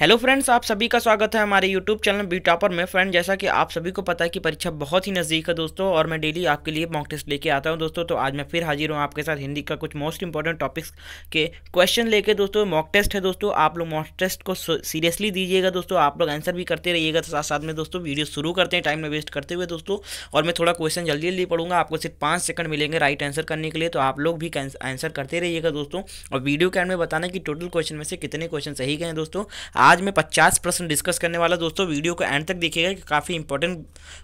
hello friends आप सभी का स्वागत है हमारे यूट्यूब चैनल बी टॉपर में फ्रेंड जैसा कि आप सभी को पता है कि परीक्षा बहुत ही नज़दीक है दोस्तों और मैं डेली आपके लिए मॉक टेस्ट लेके आता हूं दोस्तों तो आज मैं फिर हाजिर हूं आपके साथ हिंदी का कुछ मोस्ट इंपॉर्टेंट टॉपिक्स के क्वेश्चन लेके दोस्तों मॉक टेस्ट है दोस्तों आप लोग मॉक टेस्ट को सीरियसली दीजिएगा दोस्तों आप लोग आंसर भी करते रहिएगा तो साथ साथ में दोस्तों वीडियो शुरू करते हैं टाइम में वेस्ट करते हुए दोस्तों और मैं थोड़ा क्वेश्चन जल्दी जल्दी पढ़ूंगा आपको सिर्फ पाँच सेकंड मिलेंगे राइट आंसर करने के लिए तो आप लोग भी आंसर करते रहिएगा दोस्तों और वीडियो के एंड में बताना कि टोटल क्वेश्चन में से कितने क्वेश्चन सही गए दोस्तों आज मैं पचास प्रश्न डिस्कस करने वाला दोस्तों वीडियो को एंड तक देखिएगा कि काफ़ी इंपॉर्टेंट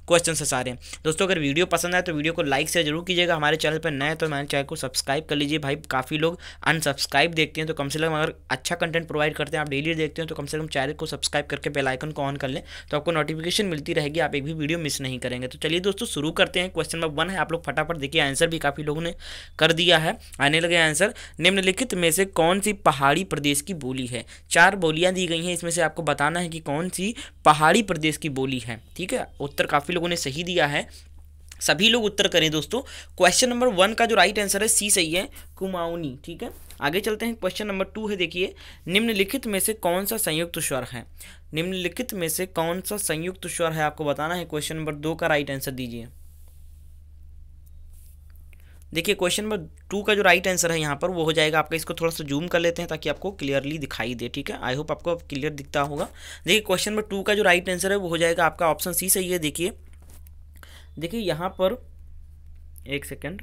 क्वेश्चन है सारे दोस्तों अगर वीडियो पसंद आए तो वीडियो को लाइक से जरूर कीजिएगा हमारे चैनल पर नए तो हमारे चैनल को सब्सक्राइब कर लीजिए भाई काफ़ी लोग अनसब्सक्राइब देखते हैं तो कम से कम अगर अच्छा कंटेंट प्रोवाइड करते हैं आप डेली देखते हैं तो कम से कम चैनल को सब्सक्राइब करके बेलाइकन को ऑन कर लें तो आपको नोटिफिकेशन मिलती रहेगी आप एक भी वीडियो मिस नहीं करेंगे तो चलिए दोस्तों शुरू करते हैं क्वेश्चन नंबर वन है आप लोग फटाफट देखिए आंसर भी काफ़ी लोगों ने कर दिया है आने लगे आंसर निम्नलिखित में से कौन सी पहाड़ी प्रदेश की बोली है चार बोलियां दी गई हैं इसमें से आपको बताना है कि कौन सी पहाड़ी प्रदेश की बोली है ठीक है उत्तर काफ़ी लोगों ने सही दिया है सभी लोग उत्तर करें दोस्तों क्वेश्चन नंबर वन का जो राइट आंसर है सी सही है कुमाऊनी ठीक है आगे चलते हैं क्वेश्चन नंबर टू है देखिए निम्नलिखित में से कौन सा संयुक्त स्वर है निम्नलिखित में से कौन सा संयुक्त स्वर है आपको बताना है क्वेश्चन नंबर दो का राइट आंसर दीजिए देखिए क्वेश्चन नंबर टू का जो राइट आंसर है यहाँ पर वो हो जाएगा आपका इसको थोड़ा सा जूम कर लेते हैं ताकि आपको क्लियरली दिखाई दे ठीक है आई होप आपको अब क्लियर दिखता होगा देखिए क्वेश्चन नंबर टू का जो राइट आंसर है वो हो जाएगा आपका ऑप्शन सी सही है देखिए देखिए यहाँ पर एक सेकेंड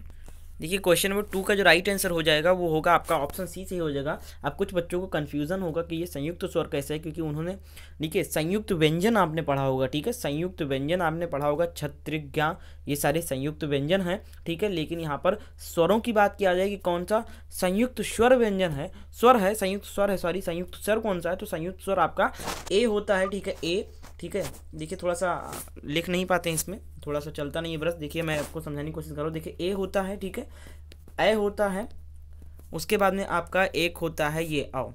देखिए क्वेश्चन नंबर टू का जो राइट आंसर हो जाएगा वो होगा आपका ऑप्शन सी से हो जाएगा अब कुछ बच्चों को कन्फ्यूजन होगा कि ये संयुक्त स्वर कैसे है क्योंकि उन्होंने देखिए संयुक्त व्यंजन आपने पढ़ा होगा ठीक है संयुक्त व्यंजन आपने पढ़ा होगा छत्रिज्ञा ये सारे संयुक्त व्यंजन हैं ठीक है लेकिन यहाँ पर स्वरों की बात किया जाए कि कौन सा संयुक्त स्वर व्यंजन है स्वर है संयुक्त स्वर है सॉरी संयुक्त स्वर कौन सा है तो संयुक्त स्वर आपका ए होता है ठीक है ए ठीक है देखिए थोड़ा सा लिख नहीं पाते हैं इसमें थोड़ा सा चलता नहीं है ब्रश देखिए मैं आपको समझाने की कोशिश कर रहा हूँ देखिए ए होता है ठीक है ए होता है उसके बाद में आपका एक होता है ये आओ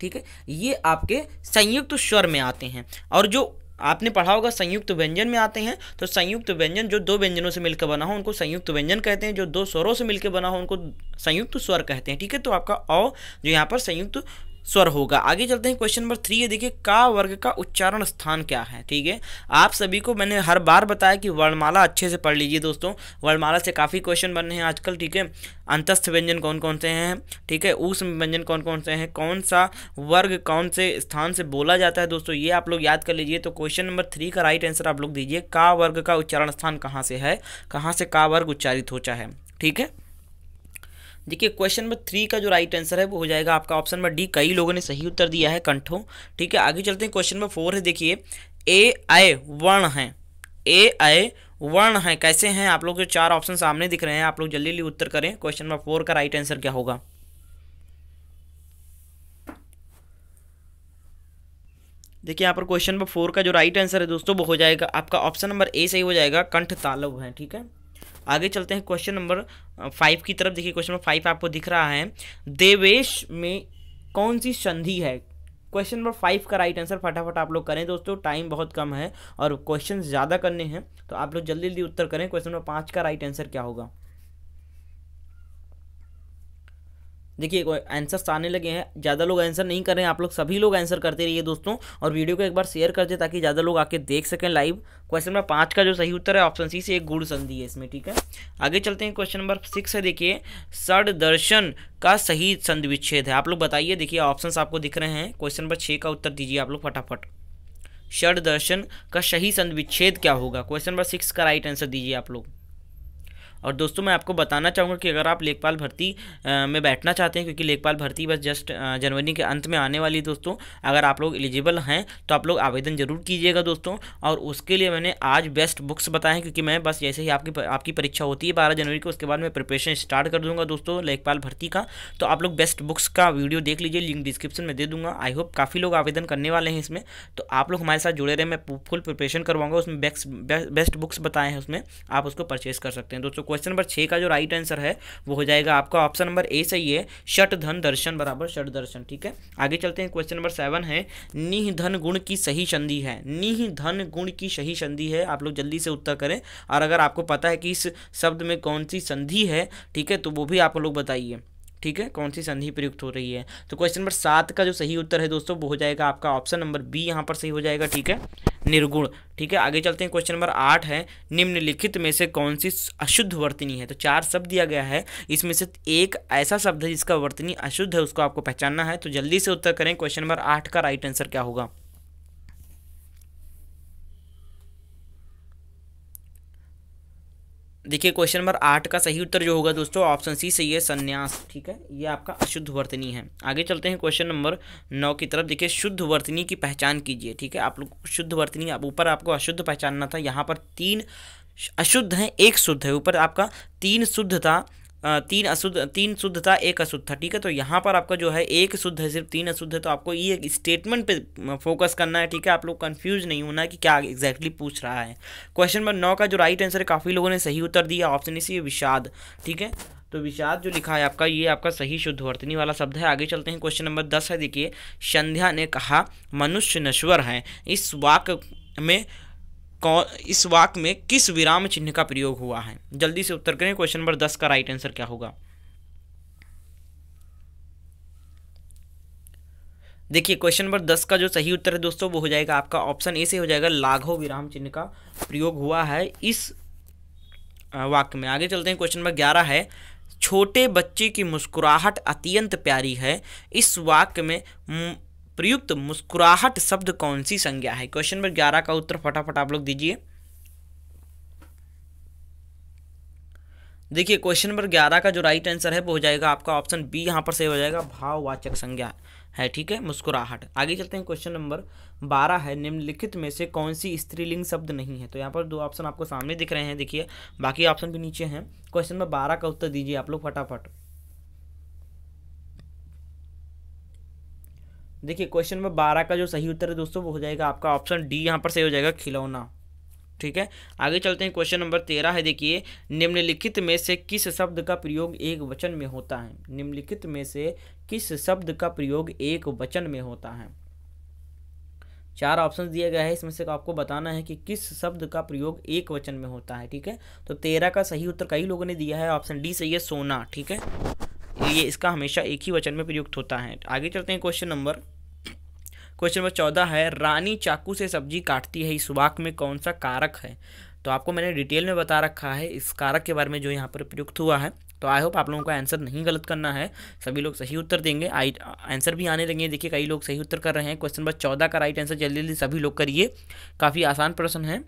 ठीक है ये आपके संयुक्त स्वर में आते हैं और जो आपने पढ़ा होगा संयुक्त व्यंजन में आते हैं तो संयुक्त व्यंजन जो दो व्यंजनों से मिलकर बना हो उनको संयुक्त व्यंजन कहते हैं जो दो स्वरों से मिलकर बना हो उनको संयुक्त स्वर कहते हैं ठीक है तो आपका औ जो यहाँ पर संयुक्त स्वर होगा आगे चलते हैं क्वेश्चन नंबर थ्री ये देखिए का वर्ग का उच्चारण स्थान क्या है ठीक है आप सभी को मैंने हर बार बताया कि वर्णमाला अच्छे से पढ़ लीजिए दोस्तों वर्णमाला से काफ़ी क्वेश्चन बन रहे हैं आजकल ठीक है अंतस्थ व्यंजन कौन कौन से हैं ठीक है ऊस व्यंजन कौन कौन से हैं कौन सा वर्ग कौन से स्थान से बोला जाता है दोस्तों ये आप लोग याद कर लीजिए तो क्वेश्चन नंबर थ्री का राइट आंसर आप लोग दीजिए का वर्ग का उच्चारण स्थान कहाँ से है कहाँ से का वर्ग उच्चारित होता है ठीक है देखिए क्वेश्चन नंबर थ्री का जो राइट आंसर है वो हो जाएगा आपका ऑप्शन नंबर डी कई लोगों ने सही उत्तर दिया है कंठों ठीक है आगे चलते हैं क्वेश्चन नंबर फोर है देखिए ए आय वर्ण है ए आय वर्ण है कैसे हैं आप लोग के चार ऑप्शन सामने दिख रहे हैं आप लोग जल्दी जल्दी उत्तर करें क्वेश्चन नंबर फोर का राइट आंसर क्या होगा देखिए यहाँ पर क्वेश्चन नंबर फोर का जो राइट आंसर है दोस्तों वो हो जाएगा आपका ऑप्शन नंबर ए सही हो जाएगा कंठ तालव है ठीक है आगे चलते हैं क्वेश्चन नंबर फाइव की तरफ देखिए क्वेश्चन नंबर फाइव आपको दिख रहा है देवेश में कौन सी संधि है क्वेश्चन नंबर फाइव का राइट आंसर फटाफट आप लोग करें दोस्तों टाइम बहुत कम है और क्वेश्चन ज़्यादा करने हैं तो आप लोग जल्दी जल्दी उत्तर करें क्वेश्चन नंबर पाँच का राइट आंसर क्या होगा देखिए आंसर्स आने लगे हैं ज़्यादा लोग आंसर नहीं कर रहे हैं आप लोग सभी लोग आंसर करते रहिए दोस्तों और वीडियो को एक बार शेयर कर दे ताकि ज़्यादा लोग आके देख सकें लाइव क्वेश्चन नंबर पाँच का जो सही उत्तर है ऑप्शन सी से एक गुड़ संधि है इसमें ठीक है आगे चलते हैं क्वेश्चन नंबर सिक्स है देखिए सड दर्शन का सही संधि विच्छेद है आप लोग बताइए देखिए ऑप्शन आपको दिख रहे हैं क्वेश्चन नंबर छः का उत्तर दीजिए आप लोग फटाफट षड दर्शन का सही संधि विच्छेद क्या होगा क्वेश्चन नंबर सिक्स का राइट आंसर दीजिए आप लोग और दोस्तों मैं आपको बताना चाहूँगा कि अगर आप लेखपाल भर्ती में बैठना चाहते हैं क्योंकि लेखपाल भर्ती बस जस्ट जनवरी के अंत में आने वाली है दोस्तों अगर आप लोग एलिजिबल हैं तो आप लोग आवेदन ज़रूर कीजिएगा दोस्तों और उसके लिए मैंने आज बेस्ट बुक्स बताए हैं क्योंकि मैं बस जैसे ही आपकी आपकी परीक्षा होती है बारह जनवरी को उसके बाद मैं प्रिपरेशन स्टार्ट कर दूँगा दोस्तों लेखपाल भर्ती का तो आप लोग बेस्ट बुक्स का वीडियो देख लीजिए लिंक डिस्क्रिप्शन में दे दूँगा आई होप काफ़ी लोग आवेदन करने वाले हैं इसमें तो आप लोग हमारे साथ जुड़े रहे मैं फुल प्रिपरेशन करवाऊँगा उसमें बेस्ट बुक्स बताए हैं उसमें आप उसको परचेस कर सकते हैं दोस्तों क्वेश्चन नंबर छः का जो राइट आंसर है वो हो जाएगा आपका ऑप्शन नंबर ए सही है शट धन दर्शन बराबर शट दर्शन ठीक है आगे चलते हैं क्वेश्चन नंबर सेवन है निह धन गुण की सही संधि है निह धन गुण की सही संधि है आप लोग जल्दी से उत्तर करें और अगर आपको पता है कि इस शब्द में कौन सी संधि है ठीक है तो वो भी आप लोग बताइए ठीक है कौन सी संधि प्रयुक्त हो रही है तो क्वेश्चन नंबर सात का जो सही उत्तर है दोस्तों वो हो जाएगा आपका ऑप्शन नंबर बी यहाँ पर सही हो जाएगा ठीक है निर्गुण ठीक है आगे चलते हैं क्वेश्चन नंबर आठ है निम्नलिखित में से कौन सी अशुद्ध वर्तनी है तो चार शब्द दिया गया है इसमें से एक ऐसा शब्द है जिसका वर्तनी अशुद्ध है उसको आपको पहचानना है तो जल्दी से उत्तर करें क्वेश्चन नंबर आठ का राइट आंसर क्या होगा देखिए क्वेश्चन नंबर आठ का सही उत्तर जो होगा दोस्तों ऑप्शन सी सही है सन्यास ठीक है ये आपका अशुद्ध वर्तनी है आगे चलते हैं क्वेश्चन नंबर नौ की तरफ देखिए शुद्ध वर्तनी की पहचान कीजिए ठीक है आप लोग शुद्ध वर्तनी आप ऊपर आपको अशुद्ध पहचानना था यहाँ पर तीन अशुद्ध है एक शुद्ध है ऊपर आपका तीन शुद्ध था तीन अशुद्ध तीन शुद्ध था एक अशुद्ध था ठीक है तो यहाँ पर आपका जो है एक शुद्ध है सिर्फ तीन अशुद्ध है तो आपको ये स्टेटमेंट पे फोकस करना है ठीक है आप लोग कंफ्यूज नहीं होना है कि क्या एग्जैक्टली पूछ रहा है क्वेश्चन नंबर नौ का जो राइट आंसर है काफ़ी लोगों ने सही उत्तर दिया ऑप्शन इसी विषाद ठीक है तो विषाद जो लिखा है आपका ये आपका सही शुद्ध वर्तनी वाला शब्द है आगे चलते हैं क्वेश्चन नंबर दस है देखिए संध्या ने कहा मनुष्य नश्वर है इस वाक्य में कौन इस वाक में किस विराम चिन्ह का प्रयोग हुआ है जल्दी से उत्तर करें क्वेश्चन नंबर दस का राइट आंसर क्या होगा देखिए क्वेश्चन नंबर दस का जो सही उत्तर है दोस्तों वो हो जाएगा आपका ऑप्शन ए से हो जाएगा लाघव विराम चिन्ह का प्रयोग हुआ है इस वाक्य में आगे चलते हैं क्वेश्चन नंबर ग्यारह है छोटे बच्चे की मुस्कुराहट अत्यंत प्यारी है इस वाक्य में प्रयुक्त मुस्कुराहट शब्द कौन सी संज्ञा है क्वेश्चन नंबर ग्यारह का उत्तर फटाफट आप लोग दीजिए देखिए क्वेश्चन नंबर ग्यारह का जो राइट आंसर है वो हो जाएगा आपका ऑप्शन बी यहाँ पर सही हो जाएगा भाववाचक संज्ञा है ठीक है मुस्कुराहट आगे चलते हैं क्वेश्चन नंबर बारह है निम्नलिखित में से कौन सी स्त्रीलिंग शब्द नहीं है तो यहाँ पर दो ऑप्शन आपको सामने दिख रहे हैं देखिए बाकी ऑप्शन भी नीचे हैं क्वेश्चन नंबर बारह का उत्तर दीजिए आप लोग फटाफट देखिए क्वेश्चन नंबर बारह का जो सही उत्तर है दोस्तों वो हो जाएगा आपका ऑप्शन डी यहाँ पर सही हो जाएगा खिलौना ठीक है आगे चलते हैं क्वेश्चन नंबर तेरह है देखिए निम्नलिखित में से किस शब्द का प्रयोग एक वचन में होता है निम्नलिखित में से किस शब्द का प्रयोग एक वचन में होता है चार ऑप्शन दिया गया है इसमें से आपको बताना है कि किस शब्द का प्रयोग एक वचन में होता है ठीक है तो तेरह का सही उत्तर कई लोगों ने दिया है ऑप्शन डी सही है सोना ठीक है तो ये इसका हमेशा एक ही वचन में प्रयुक्त होता है आगे चलते हैं क्वेश्चन नंबर क्वेश्चन नंबर चौदह है रानी चाकू से सब्जी काटती है इस वाक में कौन सा कारक है तो आपको मैंने डिटेल में बता रखा है इस कारक के बारे में जो यहाँ पर प्रयुक्त हुआ है तो आई होप आप लोगों का आंसर नहीं गलत करना है सभी लोग सही उत्तर देंगे आई आंसर भी आने लगे देखिए कई लोग सही उत्तर कर रहे हैं क्वेश्चन नंबर चौदह का राइट आंसर जल्दी जल्दी सभी लोग करिए काफ़ी आसान प्रश्न है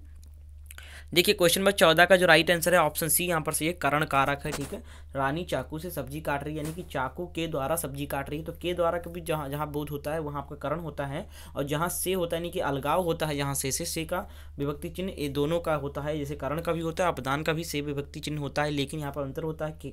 देखिए क्वेश्चन नंबर चौदह का जो राइट आंसर है ऑप्शन सी यहाँ पर सही है करण कारक है ठीक है रानी चाकू से सब्जी काट रही है यानी कि चाकू के द्वारा सब्जी काट रही है तो के द्वारा कभी जहाँ जहाँ बोध होता है वहाँ आपका करण होता है और जहाँ से होता है यानी कि अलगाव होता है यहाँ से से से का विभक्ति चिन्ह ये दोनों का होता है जैसे करण का भी होता है अपदान का भी से विभक्ति चिन्ह होता है लेकिन यहाँ पर अंतर होता है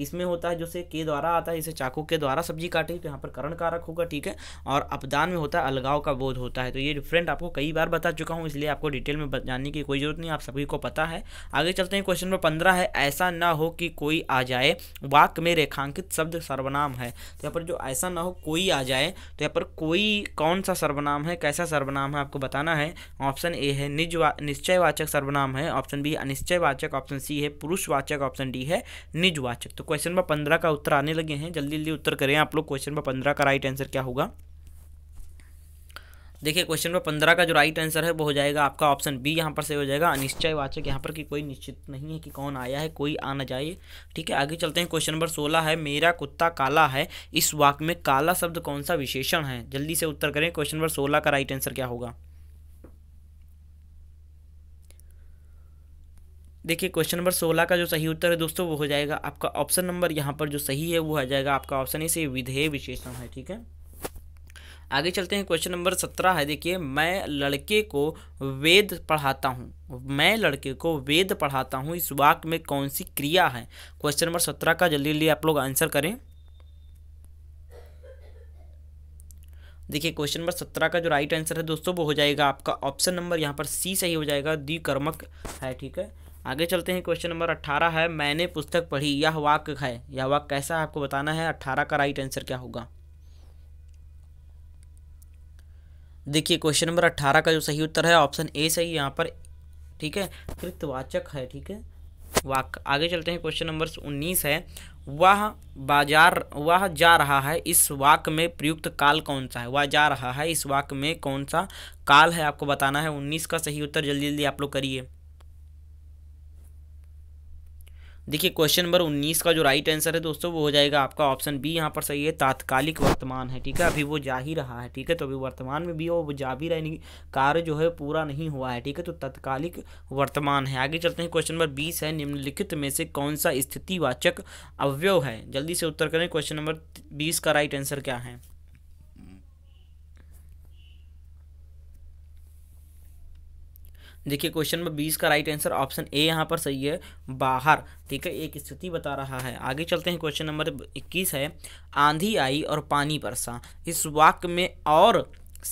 इसमें होता है जो से के द्वारा आता है इसे चाकू के द्वारा सब्जी काटे तो यहाँ पर करण कारक होगा ठीक है और अपदान में होता है अलगाव का बोध होता है तो ये डिफरेंट आपको कई बार बता चुका हूँ इसलिए आपको डिटेल में जानने की कोई ज़रूरत नहीं आप सभी को पता है आगे चलते हैं क्वेश्चन नंबर पंद्रह है ऐसा ना हो कि कोई आ जाए वाक में रेखांकित शब्द सर्वनाम है तो यहाँ पर जो ऐसा ना हो कोई आ जाए तो यहाँ पर कोई कौन सा सर्वनाम है कैसा सर्वनाम है आपको बताना है ऑप्शन ए है निज निश्चयवाचक सर्वनाम है ऑप्शन बी अनिश्चयवाचक ऑप्शन सी है पुरुषवाचक ऑप्शन डी है निजवाचक तो क्वेश्चन नंबर पंद्रह का उत्तर आने लगे हैं जल्दी जल्दी उत्तर करें आप लोग क्वेश्चन नंबर पंद्रह का राइट आंसर क्या होगा देखिए क्वेश्चन नंबर पंद्रह का जो राइट आंसर है वो हो जाएगा आपका ऑप्शन बी यहाँ पर सही हो जाएगा अनिश्चय वाचक यहाँ पर कि कोई निश्चित नहीं है कि कौन आया है कोई आना जाए ठीक है आगे चलते हैं क्वेश्चन नंबर सोलह है मेरा कुत्ता काला है इस वाक्य में काला शब्द कौन सा विशेषण है जल्दी से उत्तर करें क्वेश्चन नंबर सोलह का राइट आंसर क्या होगा देखिए क्वेश्चन नंबर सोलह का जो सही उत्तर है दोस्तों वो हो जाएगा आपका ऑप्शन नंबर यहाँ पर जो सही है वो आ जाएगा आपका ऑप्शन इसे विधेय विशेषण है ठीक है आगे चलते हैं क्वेश्चन नंबर सत्रह है देखिए मैं लड़के को वेद पढ़ाता हूँ मैं लड़के को वेद पढ़ाता हूँ इस वाक्य में कौन सी क्रिया है क्वेश्चन नंबर सत्रह का जल्दी जल्दी आप लोग आंसर करें देखिए क्वेश्चन नंबर सत्रह का जो राइट आंसर है दोस्तों वो हो जाएगा आपका ऑप्शन नंबर यहाँ पर सी सही हो जाएगा द्विकर्मक है ठीक है आगे चलते हैं क्वेश्चन नंबर अट्ठारह है मैंने पुस्तक पढ़ी यह वाक्य है यह वाक्य कैसा है आपको बताना है अट्ठारह का राइट आंसर क्या होगा देखिए क्वेश्चन नंबर अट्ठारह का जो सही उत्तर है ऑप्शन ए सही यहाँ पर ठीक है कृतवाचक है ठीक है वाक आगे चलते हैं क्वेश्चन नंबर उन्नीस है वह बाजार वह जा रहा है इस वाक में प्रयुक्त काल कौन सा है वह जा रहा है इस वाक में कौन सा काल है आपको बताना है उन्नीस का सही उत्तर जल्दी जल्दी आप लोग करिए देखिए क्वेश्चन नंबर उन्नीस का जो राइट आंसर है दोस्तों वो हो जाएगा आपका ऑप्शन बी यहाँ पर सही है तात्कालिक वर्तमान है ठीक है अभी वो जा ही रहा है ठीक है तो अभी वर्तमान में भी हो वो जा भी रहे कार्य जो है पूरा नहीं हुआ है ठीक है तो तत्कालिक वर्तमान है आगे चलते हैं क्वेश्चन नंबर बीस है निम्नलिखित में से कौन सा स्थितिवाचक अवयव है जल्दी से उत्तर करें क्वेश्चन नंबर बीस का राइट आंसर क्या है देखिए क्वेश्चन नंबर बीस का राइट आंसर ऑप्शन ए यहाँ पर सही है बाहर ठीक है एक स्थिति बता रहा है आगे चलते हैं क्वेश्चन नंबर इक्कीस है आंधी आई और पानी बरसा इस वाक्य में और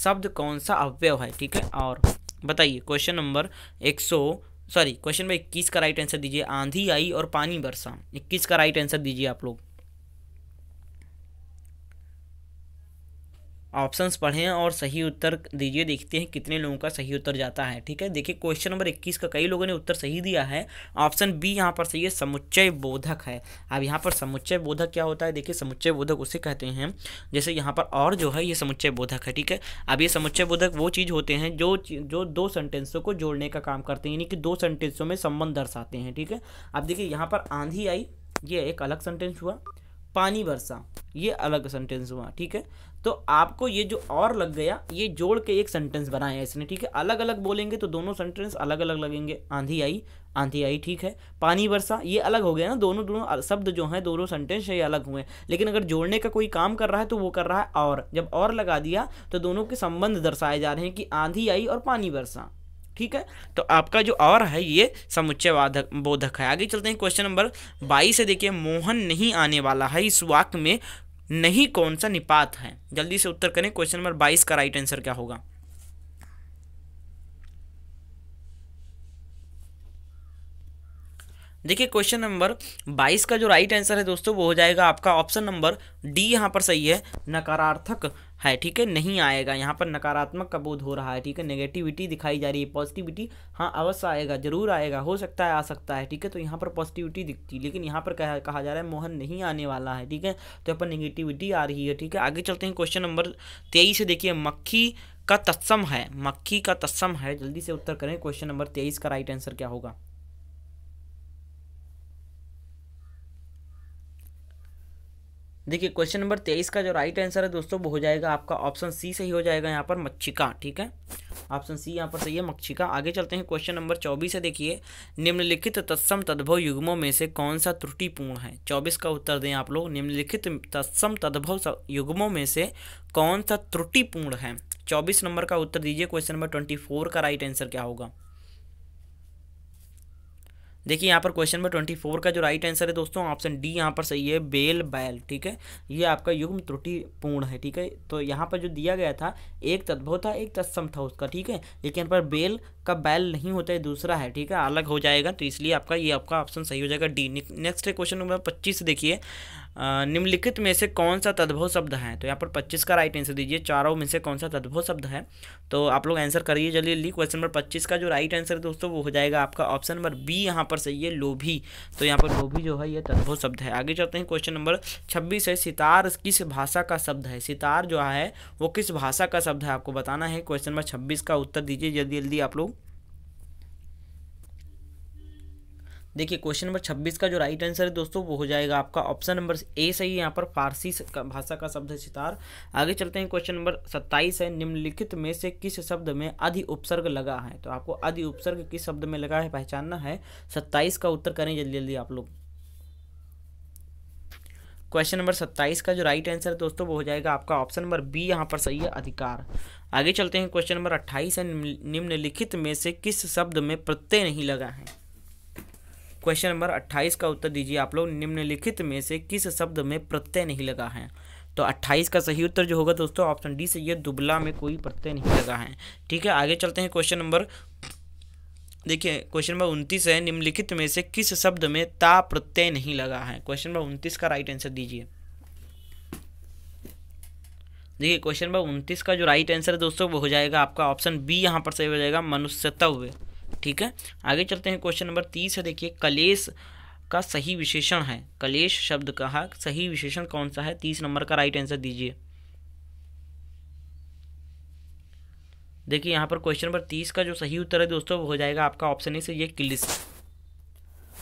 शब्द कौन सा अव्यव है ठीक है और बताइए क्वेश्चन नंबर एक सौ सॉरी क्वेश्चन नंबर इक्कीस का राइट आंसर दीजिए आंधी आई और पानी बरसा इक्कीस का राइट आंसर दीजिए आप लोग ऑप्शंस पढ़ें और सही उत्तर दीजिए देखते हैं कितने लोगों का सही उत्तर जाता है ठीक है देखिए क्वेश्चन नंबर इक्कीस का कई लोगों ने उत्तर सही दिया है ऑप्शन बी यहाँ पर सही है समुच्चय बोधक है अब यहाँ पर समुच्चय बोधक क्या होता है देखिए समुच्चय बोधक उसे कहते हैं जैसे यहाँ पर और जो है ये समुच्चय बोधक है ठीक है अब ये समुच्चय बोधक वो चीज़ होते हैं जो जो दो सेंटेंसों को जोड़ने का काम करते हैं यानी कि दो सेंटेंसों में संबंध दर्शाते हैं ठीक है अब देखिए यहाँ पर आंधी आई ये एक अलग सेंटेंस हुआ पानी बरसा ये अलग सेंटेंस हुआ ठीक है तो आपको ये जो और लग गया ये जोड़ के एक सेंटेंस बनाया इसने ठीक है अलग अलग बोलेंगे तो दोनों सेंटेंस अलग अलग लगेंगे आंधी आई आंधी आई ठीक है पानी बरसा ये अलग हो गया ना दोनों दोनों शब्द जो हैं दोनों सेंटेंस ये अलग हुए लेकिन अगर जोड़ने का कोई काम कर रहा है तो वो कर रहा है और जब और लगा दिया तो दोनों के संबंध दर्शाए जा रहे हैं कि आंधी आई और पानी बरसा ठीक है तो आपका जो और है ये समुच्चय वाधक बोधक है आगे चलते हैं क्वेश्चन नंबर बाईस है देखिए मोहन नहीं आने वाला है इस वाक्य में नहीं कौन सा निपात है जल्दी से उत्तर करें क्वेश्चन नंबर बाईस का राइट आंसर क्या होगा देखिए क्वेश्चन नंबर 22 का जो राइट आंसर है दोस्तों वो हो जाएगा आपका ऑप्शन नंबर डी यहां पर सही है नकारार्थक है ठीक है नहीं आएगा यहाँ पर नकारात्मक का बोध हो रहा है ठीक है नेगेटिविटी दिखाई जा रही है पॉजिटिविटी हाँ अवश्य आएगा जरूर आएगा हो सकता है आ सकता है ठीक है तो यहाँ पर पॉजिटिविटी दिखती है लेकिन यहाँ पर कहा, कहा जा रहा है मोहन नहीं आने वाला है ठीक है तो यहाँ पर निगेटिविटी आ रही है ठीक है आगे चलते हैं क्वेश्चन नंबर तेईस देखिए मक्खी का तत्सम है मक्खी का तत्सम है जल्दी से उत्तर करें क्वेश्चन नंबर तेईस का राइट आंसर क्या होगा देखिए क्वेश्चन नंबर तेईस का जो राइट आंसर है दोस्तों वो हो जाएगा आपका ऑप्शन सी सही हो जाएगा यहाँ पर मच्छिका ठीक है ऑप्शन सी यहाँ पर सही है मक्षिका आगे चलते हैं क्वेश्चन नंबर चौबीस है देखिए निम्नलिखित तत्सम तद्भव युग्मों में से कौन सा त्रुटिपूर्ण है चौबीस का उत्तर दें आप लोग निम्नलिखित तत्सम तद्भव युग्मों में से कौन सा त्रुटिपूर्ण है चौबीस नंबर का उत्तर दीजिए क्वेश्चन नंबर ट्वेंटी फोर का राइट आंसर क्या होगा देखिए यहाँ पर क्वेश्चन नंबर ट्वेंटी फोर का जो राइट आंसर है दोस्तों ऑप्शन डी यहाँ पर सही है बेल बैल ठीक है ये आपका युग्म त्रुटिपूर्ण है ठीक है तो यहाँ पर जो दिया गया था एक तद्भव था एक तत्सम था उसका ठीक है लेकिन यहाँ पर बेल का बैल नहीं होता है दूसरा है ठीक है अलग हो जाएगा तो इसलिए आपका ये आपका ऑप्शन सही हो जाएगा डी नेक्स्ट है क्वेश्चन नंबर पच्चीस देखिए निम्नलिखित में से कौन सा तद्भव शब्द है तो यहाँ पर पच्चीस का राइट आंसर दीजिए चारों में से कौन सा तद्भव शब्द है तो आप लोग आंसर करिए जल्दी जल्दी क्वेश्चन नंबर पच्चीस का जो राइट आंसर है दोस्तों वो हो जाएगा आपका ऑप्शन नंबर बी यहाँ पर सही है लोभी तो यहाँ पर लोभी जो है ये तद्भव शब्द है आगे चलते हैं क्वेश्चन नंबर छब्बीस है सितार किस भाषा का शब्द है सितार जो है वो किस भाषा का शब्द है आपको बताना है क्वेश्चन नंबर छब्बीस का उत्तर दीजिए जल्दी जल्दी आप लोग देखिए क्वेश्चन नंबर छब्बीस का जो राइट आंसर है दोस्तों वो हो जाएगा आपका ऑप्शन नंबर ए सही यहाँ पर फारसी भाषा का शब्द है सितार आगे चलते हैं क्वेश्चन नंबर सत्ताईस है निम्नलिखित में से किस शब्द में अधि उपसर्ग लगा है तो आपको अधि उपसर्ग किस शब्द में लगा है पहचानना है सत्ताईस का उत्तर करें जल्दी जल्दी आप लोग क्वेश्चन नंबर सत्ताईस का जो राइट आंसर है दोस्तों वो हो जाएगा आपका ऑप्शन नंबर बी यहाँ पर सही है अधिकार आगे चलते हैं क्वेश्चन नंबर अट्ठाईस है निम्नलिखित में से किस शब्द में प्रत्यय नहीं लगा है क्वेश्चन नंबर अट्ठाईस का उत्तर दीजिए आप लोग निम्नलिखित में से किस शब्द में प्रत्यय नहीं लगा है तो 28 का सही उत्तर जो होगा दोस्तों ऑप्शन डी से ये दुबला में कोई प्रत्यय नहीं लगा है ठीक है आगे चलते हैं क्वेश्चन नंबर देखिए क्वेश्चन नंबर उनतीस है निम्नलिखित में से किस शब्द में ता प्रत्यय नहीं लगा है क्वेश्चन नंबर उनतीस का राइट आंसर दीजिए देखिए क्वेश्चन नंबर उनतीस का जो राइट आंसर है दोस्तों वो हो जाएगा आपका ऑप्शन बी यहाँ पर सही हो जाएगा मनुष्यता हुए ठीक है आगे चलते हैं क्वेश्चन नंबर तीस है देखिए कलेश का सही विशेषण है कलेश शब्द का सही विशेषण कौन सा है तीस नंबर का राइट आंसर दीजिए देखिए यहाँ पर क्वेश्चन नंबर तीस का जो सही उत्तर है दोस्तों वो हो जाएगा आपका ऑप्शन ए से ये किलिस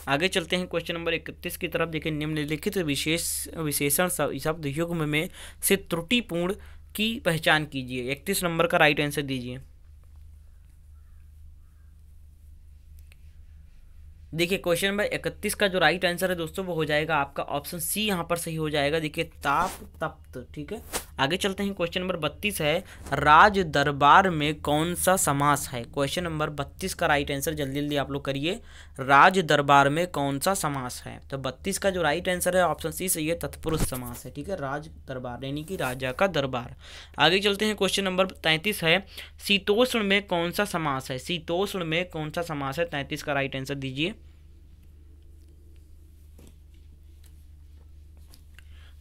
आगे चलते हैं क्वेश्चन नंबर इकतीस की तरफ देखिए निम्नलिखित विशेष विशेषण शब्द युग्म में से त्रुटिपूर्ण की पहचान कीजिए इकतीस नंबर का राइट आंसर दीजिए देखिए क्वेश्चन नंबर इकतीस का जो राइट आंसर है दोस्तों वो हो जाएगा आपका ऑप्शन सी यहाँ पर सही हो जाएगा देखिए ताप तप्त ठीक है आगे चलते हैं क्वेश्चन नंबर बत्तीस है राज दरबार में कौन सा समास है क्वेश्चन नंबर बत्तीस का राइट आंसर जल्दी जल्दी आप लोग करिए राज दरबार में कौन सा समास है तो बत्तीस का जो राइट आंसर है ऑप्शन सी से है तत्पुरुष समास है ठीक है राज दरबार यानी कि राजा का दरबार आगे चलते हैं क्वेश्चन नंबर तैंतीस है शीतोष्ण में कौन सा समास है शीतोष्ण में कौन सा समास है तैंतीस का राइट आंसर दीजिए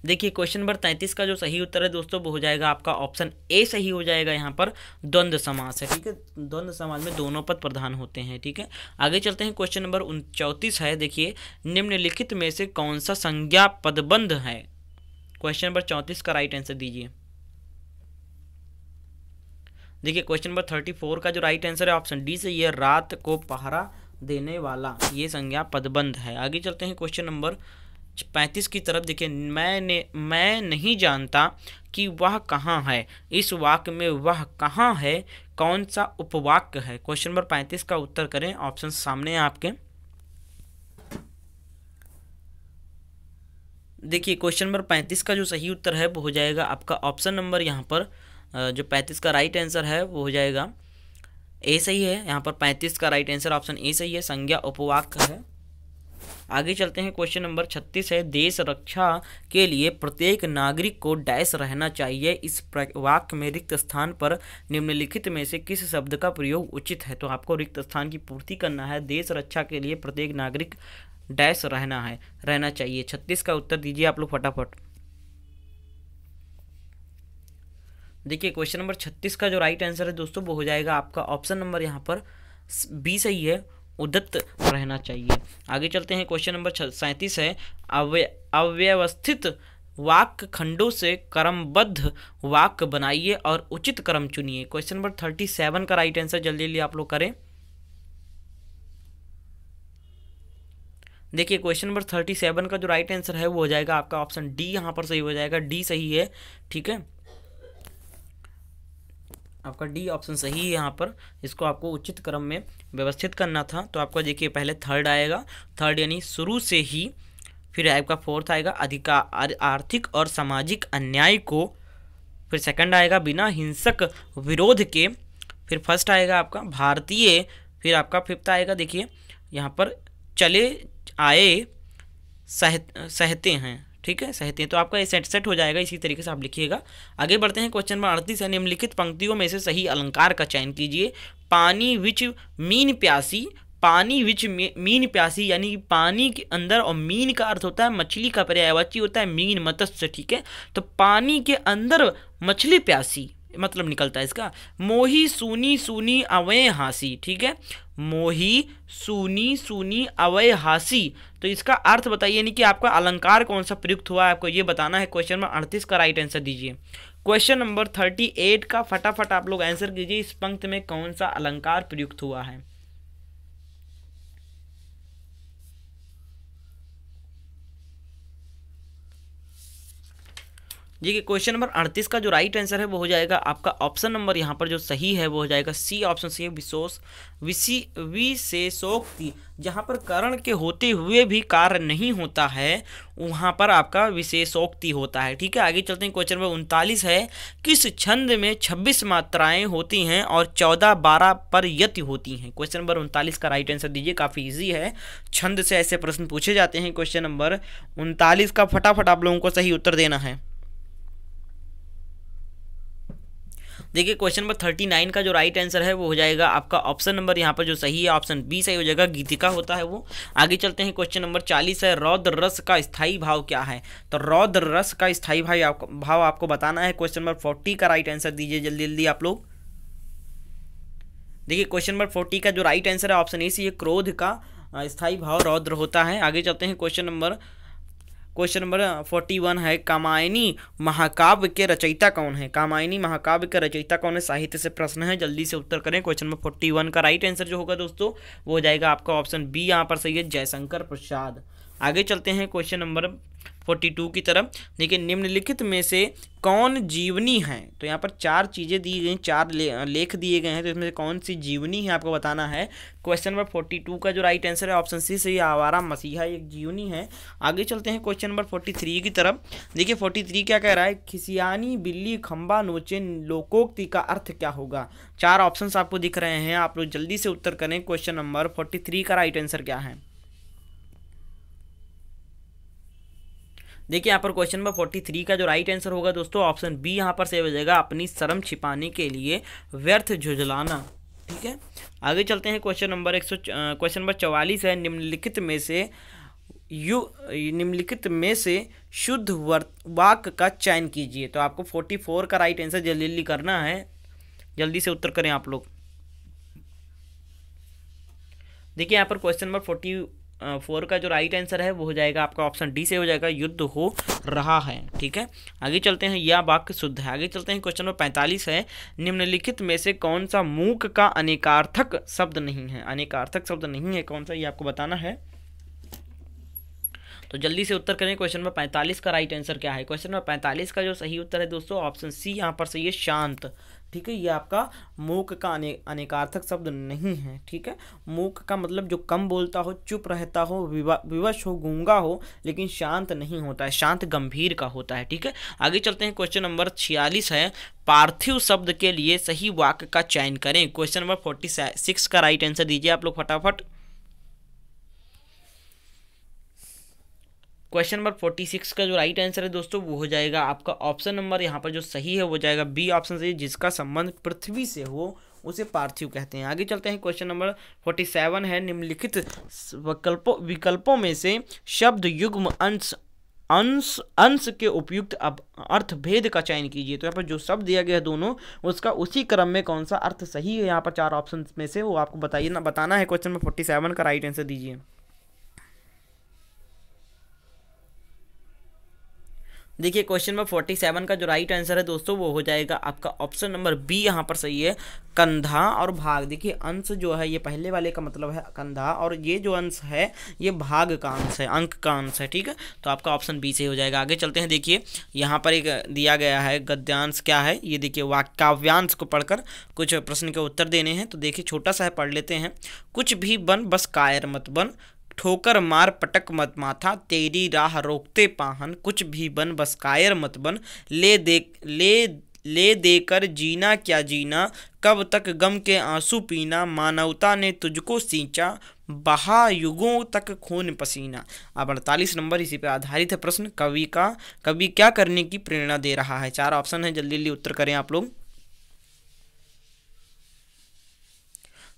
देखिए क्वेश्चन नंबर तैंतीस का जो सही उत्तर है दोस्तों वो हो जाएगा आपका ऑप्शन ए सही हो जाएगा यहाँ पर द्वंद्व समास है ठीक है द्वंद्व समास में दोनों पद प्रधान होते हैं ठीक है आगे चलते हैं क्वेश्चन नंबर चौंतीस है देखिए निम्नलिखित में से कौन सा संज्ञा पदबंध है क्वेश्चन नंबर चौंतीस का राइट आंसर दीजिए देखिए क्वेश्चन नंबर थर्टी फोर का जो राइट आंसर है ऑप्शन डी से ये रात को पहरा देने वाला ये संज्ञा पदबंध है आगे चलते हैं क्वेश्चन नंबर पैंतीस की तरफ देखिए मैंने मैं नहीं जानता कि वह कहाँ है इस वाक्य में वह कहाँ है कौन सा उपवाक्य है क्वेश्चन नंबर पैंतीस का उत्तर करें ऑप्शन सामने है आपके देखिए क्वेश्चन नंबर पैंतीस का जो सही उत्तर है वो हो जाएगा आपका ऑप्शन नंबर यहाँ पर जो पैंतीस का राइट आंसर है वो हो जाएगा ए सही है यहाँ पर पैंतीस का राइट आंसर ऑप्शन ए सही है संज्ञा उपवाक्य है आगे चलते हैं क्वेश्चन नंबर छत्तीस है देश रक्षा के लिए प्रत्येक नागरिक को डैश रहना चाहिए इस वाक्य में रिक्त स्थान पर निम्नलिखित में से किस शब्द का प्रयोग उचित है तो आपको रिक्त स्थान की पूर्ति करना है देश रक्षा के लिए प्रत्येक नागरिक डैश रहना है रहना चाहिए छत्तीस का उत्तर दीजिए आप लोग फटाफट देखिए क्वेश्चन नंबर छत्तीस का जो राइट आंसर है दोस्तों वो हो जाएगा आपका ऑप्शन नंबर यहाँ पर बी सही है उदत्त रहना चाहिए आगे चलते हैं क्वेश्चन नंबर सैंतीस है अव्य अव्यवस्थित वाक्य खंडों से क्रमबद्ध वाक्य बनाइए और उचित क्रम चुनिए क्वेश्चन नंबर थर्टी सेवन का राइट आंसर जल्दी जल्दी आप लोग करें देखिए क्वेश्चन नंबर थर्टी सेवन का जो राइट आंसर है वो हो जाएगा आपका ऑप्शन डी यहाँ पर सही हो जाएगा डी सही है ठीक है आपका डी ऑप्शन सही है यहाँ पर इसको आपको उचित क्रम में व्यवस्थित करना था तो आपका देखिए पहले थर्ड आएगा थर्ड यानी शुरू से ही फिर आपका फोर्थ आएगा अधिकार आर्थिक और सामाजिक अन्याय को फिर सेकंड आएगा बिना हिंसक विरोध के फिर फर्स्ट आएगा आपका भारतीय फिर आपका फिफ्थ आएगा देखिए यहाँ पर चले आए सह सहते हैं ठीक है सहते हैं तो आपका ये सेट सेट हो जाएगा इसी तरीके से आप लिखिएगा आगे बढ़ते हैं क्वेश्चन नंबर अड़तीस है निम्नलिखित पंक्तियों में से सही अलंकार का चयन कीजिए पानी विच मीन प्यासी पानी विच मीन प्यासी यानी कि पानी के अंदर और मीन का अर्थ होता है मछली का पर्यायवाची होता है मीन मत्स्य ठीक है तो पानी के अंदर मछली प्यासी मतलब निकलता है इसका मोही सुनी सुनी अवय हासी ठीक है मोही सुनी सुनी अवय हासी तो इसका अर्थ बताइए नहीं कि आपका अलंकार कौन सा प्रयुक्त हुआ है आपको ये बताना है क्वेश्चन नंबर अड़तीस का राइट आंसर दीजिए क्वेश्चन नंबर थर्टी एट का फटाफट आप लोग आंसर कीजिए इस पंक्त में कौन सा अलंकार प्रयुक्त हुआ है जी क्वेश्चन नंबर अड़तीस का जो राइट आंसर है वो हो जाएगा आपका ऑप्शन नंबर यहाँ पर जो सही है वो हो जाएगा सी ऑप्शन सी है विशोष विशी विशेषोक्ति जहाँ पर करण के होते हुए भी कार्य नहीं होता है वहाँ पर आपका विशेषोक्ति होता है ठीक है आगे चलते हैं क्वेश्चन नंबर उनतालीस है किस छंद में छब्बीस मात्राएं होती हैं और चौदह बारह पर यति होती हैं क्वेश्चन नंबर उनतालीस का राइट आंसर दीजिए काफ़ी ईजी है छंद से ऐसे प्रश्न पूछे जाते हैं क्वेश्चन नंबर उनतालीस का फटाफट आप लोगों को सही उत्तर देना है देखिए क्वेश्चन नंबर थर्टी नाइन का जो राइट आंसर है वो हो जाएगा आपका ऑप्शन नंबर यहाँ पर जो सही है ऑप्शन बी सही हो जाएगा गीतिका होता है वो आगे चलते हैं क्वेश्चन नंबर चालीस है रौद्र रस का स्थाई भाव क्या है तो रौद्र रस का स्थाई भाव आपको भाव आपको बताना है क्वेश्चन नंबर फोर्टी का राइट आंसर दीजिए जल्दी जल्दी आप लोग देखिए क्वेश्चन नंबर फोर्टी का जो राइट आंसर है ऑप्शन ए सी ये क्रोध का स्थाई भाव रौद्र होता है आगे चलते हैं question number question number forty one है कामायनी महाकाव्य के रचयिता कौन है कामायनी महाकाव्य के रचयिता कौन है साहित्य से प्रश्न है जल्दी से उत्तर करें क्वेश्चन नंबर फोर्टी वन का राइट आंसर जो होगा दोस्तों वो हो जाएगा आपका ऑप्शन बी यहाँ पर सही है जयशंकर प्रसाद आगे चलते हैं क्वेश्चन नंबर फोर्टी टू की तरफ देखिए निम्नलिखित में से कौन जीवनी है तो यहाँ पर चार चीज़ें दी गई चार ले, लेख दिए गए हैं तो इसमें से कौन सी जीवनी है आपको बताना है क्वेश्चन नंबर फोर्टी टू का जो राइट आंसर है ऑप्शन सी ये आवारा मसीहा एक जीवनी है आगे चलते हैं क्वेश्चन नंबर फोर्टी थ्री की तरफ देखिए फोर्टी थ्री क्या कह रहा है खिसियानी बिल्ली खम्बा नोचे लोकोक्ति का अर्थ क्या होगा चार ऑप्शन आपको दिख रहे हैं आप लोग जल्दी से उत्तर करें क्वेश्चन नंबर फोर्टी थ्री का राइट आंसर क्या है देखिए यहाँ पर क्वेश्चन नंबर फोर्टी थ्री का जो राइट आंसर होगा दोस्तों ऑप्शन बी यहाँ पर सेव हो जाएगा अपनी शर्म छिपाने के लिए व्यर्थ झुझलाना ठीक है आगे चलते हैं क्वेश्चन नंबर एक सौ क्वेश्चन नंबर चवालीस है निम्नलिखित में से यु निम्नलिखित में से शुद्ध वाक्य का चयन कीजिए तो आपको फोर्टी फोर का राइट आंसर जल्दी जल्दी करना है जल्दी से उत्तर करें आप लोग देखिए यहाँ पर क्वेश्चन नंबर फोर्टी फोर का जो राइट आंसर है वो हो जाएगा आपका ऑप्शन डी से हो जाएगा युद्ध हो रहा है ठीक है आगे चलते हैं यह वाक्य शुद्ध है आगे चलते हैं क्वेश्चन नंबर पैंतालीस है निम्नलिखित में से कौन सा मूक का अनेकार्थक शब्द नहीं है अनेकार्थक शब्द नहीं है कौन सा ये आपको बताना है तो जल्दी से उत्तर करें क्वेश्चन नंबर 45 का राइट आंसर क्या है क्वेश्चन नंबर 45 का जो सही उत्तर है दोस्तों ऑप्शन सी यहां पर सही है शांत ठीक है ये आपका मूक का अने अनेकार्थक शब्द नहीं है ठीक है मूक का मतलब जो कम बोलता हो चुप रहता हो विवश हो गूंगा हो लेकिन शांत नहीं होता है शांत गंभीर का होता है ठीक है आगे चलते हैं क्वेश्चन नंबर छियालीस है पार्थिव शब्द के लिए सही वाक्य का चयन करें क्वेश्चन नंबर फोर्टी सिक्स का राइट आंसर दीजिए आप लोग फटाफट क्वेश्चन नंबर फोर्टी सिक्स का जो राइट आंसर है दोस्तों वो हो जाएगा आपका ऑप्शन नंबर यहाँ पर जो सही है वो जाएगा बी ऑप्शन सही जिसका संबंध पृथ्वी से हो उसे पार्थिव कहते हैं आगे चलते हैं क्वेश्चन नंबर फोर्टी सेवन है निम्नलिखित विकल्पों विकल्पों में से शब्द युग्म अंश अंश अंश के उपयुक्त अब अर्थ भेद का चयन कीजिए तो यहाँ पर जो शब्द दिया गया है दोनों उसका उसी क्रम में कौन सा अर्थ सही है यहाँ पर चार ऑप्शन में से वो आपको बताइए ना बताना है क्वेश्चन नंबर फोर्टी सेवन का राइट आंसर दीजिए देखिए क्वेश्चन नंबर फोर्टी सेवन का जो राइट आंसर है दोस्तों वो हो जाएगा आपका ऑप्शन नंबर बी यहाँ पर सही है कंधा और भाग देखिए अंश जो है ये पहले वाले का मतलब है कंधा और ये जो अंश है ये भाग का अंश है अंक का अंश है ठीक है तो आपका ऑप्शन बी सही हो जाएगा आगे चलते हैं देखिए यहाँ पर एक दिया गया है गद्यांश क्या है ये देखिए वाक्याव्यांश को पढ़कर कुछ प्रश्न के उत्तर देने हैं तो देखिए छोटा सा है पढ़ लेते हैं कुछ भी बन बस कायर मत बन ठोकर मार पटक मत माथा तेरी राह रोकते पाहन कुछ भी बन बस कायर मत बन ले दे ले ले देकर जीना क्या जीना कब तक गम के आंसू पीना मानवता ने तुझको सींचा बहा युगों तक खून पसीना अब अड़तालीस नंबर इसी पर आधारित है प्रश्न कवि का कवि क्या करने की प्रेरणा दे रहा है चार ऑप्शन है जल्दी जल्दी उत्तर करें आप लोग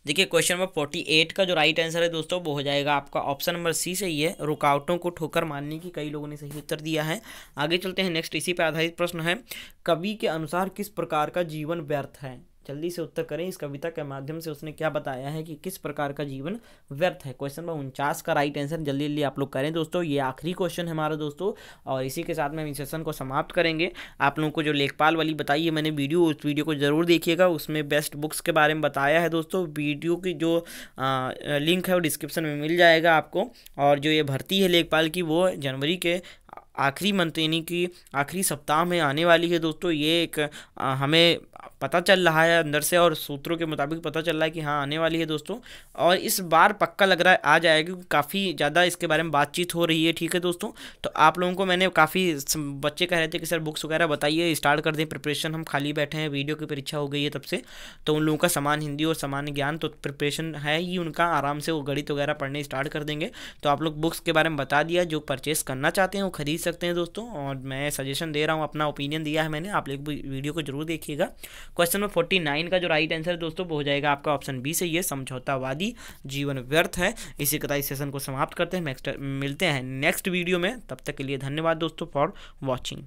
देखिए क्वेश्चन नंबर फोर्टी एट का जो राइट आंसर है दोस्तों वो हो जाएगा आपका ऑप्शन नंबर सी सही है रुकावटों को ठोकर मानने की कई लोगों ने सही उत्तर दिया है आगे चलते हैं नेक्स्ट इसी पर आधारित प्रश्न है कवि के अनुसार किस प्रकार का जीवन व्यर्थ है जल्दी से उत्तर करें इस कविता के माध्यम से उसने क्या बताया है कि किस प्रकार का जीवन व्यर्थ है क्वेश्चन नंबर उनचास का राइट आंसर जल्दी जल्दी आप लोग करें दोस्तों ये आखिरी क्वेश्चन है हमारा दोस्तों और इसी के साथ में हम इस सेशन को समाप्त करेंगे आप लोगों को जो लेखपाल वाली बताई है मैंने वीडियो उस वीडियो को ज़रूर देखिएगा उसमें बेस्ट बुक्स के बारे में बताया है दोस्तों वीडियो की जो लिंक है वो डिस्क्रिप्शन में मिल जाएगा आपको और जो ये भर्ती है लेखपाल की वो जनवरी के आखिरी मंथ यानी कि आखिरी सप्ताह में आने वाली है दोस्तों ये एक हमें पता चल रहा है अंदर से और सूत्रों के मुताबिक पता चल रहा है कि हाँ आने वाली है दोस्तों और इस बार पक्का लग रहा है आ जाएगी क्योंकि काफ़ी ज़्यादा इसके बारे में बातचीत हो रही है ठीक है दोस्तों तो आप लोगों को मैंने काफ़ी बच्चे कह रहे थे कि सर बुक्स वगैरह बताइए स्टार्ट कर दें प्रिपरेशन हम खाली बैठे हैं वीडियो की परीक्षा हो गई है तब से तो उन लोगों का समान हिंदी और समान ज्ञान तो प्रिपरेशन है ही उनका आराम से वो गणित वगैरह पढ़ने स्टार्ट कर देंगे तो आप लोग बुक्स के बारे में बता दिया जो परचेस करना चाहते हैं वो खरीद सकते हैं दोस्तों और मैं सजेशन दे रहा हूँ अपना ओपिनियन दिया है मैंने आप लोग वीडियो को जरूर देखिएगा क्वेश्चन नंबर फोर्टी नाइन का जो राइट आंसर है दोस्तों वो हो जाएगा आपका ऑप्शन बी से ये समझौतावादी जीवन व्यर्थ है इसी के इस सेशन को समाप्त करते हैं नेक्स्ट मिलते हैं नेक्स्ट वीडियो में तब तक के लिए धन्यवाद दोस्तों फॉर वॉचिंग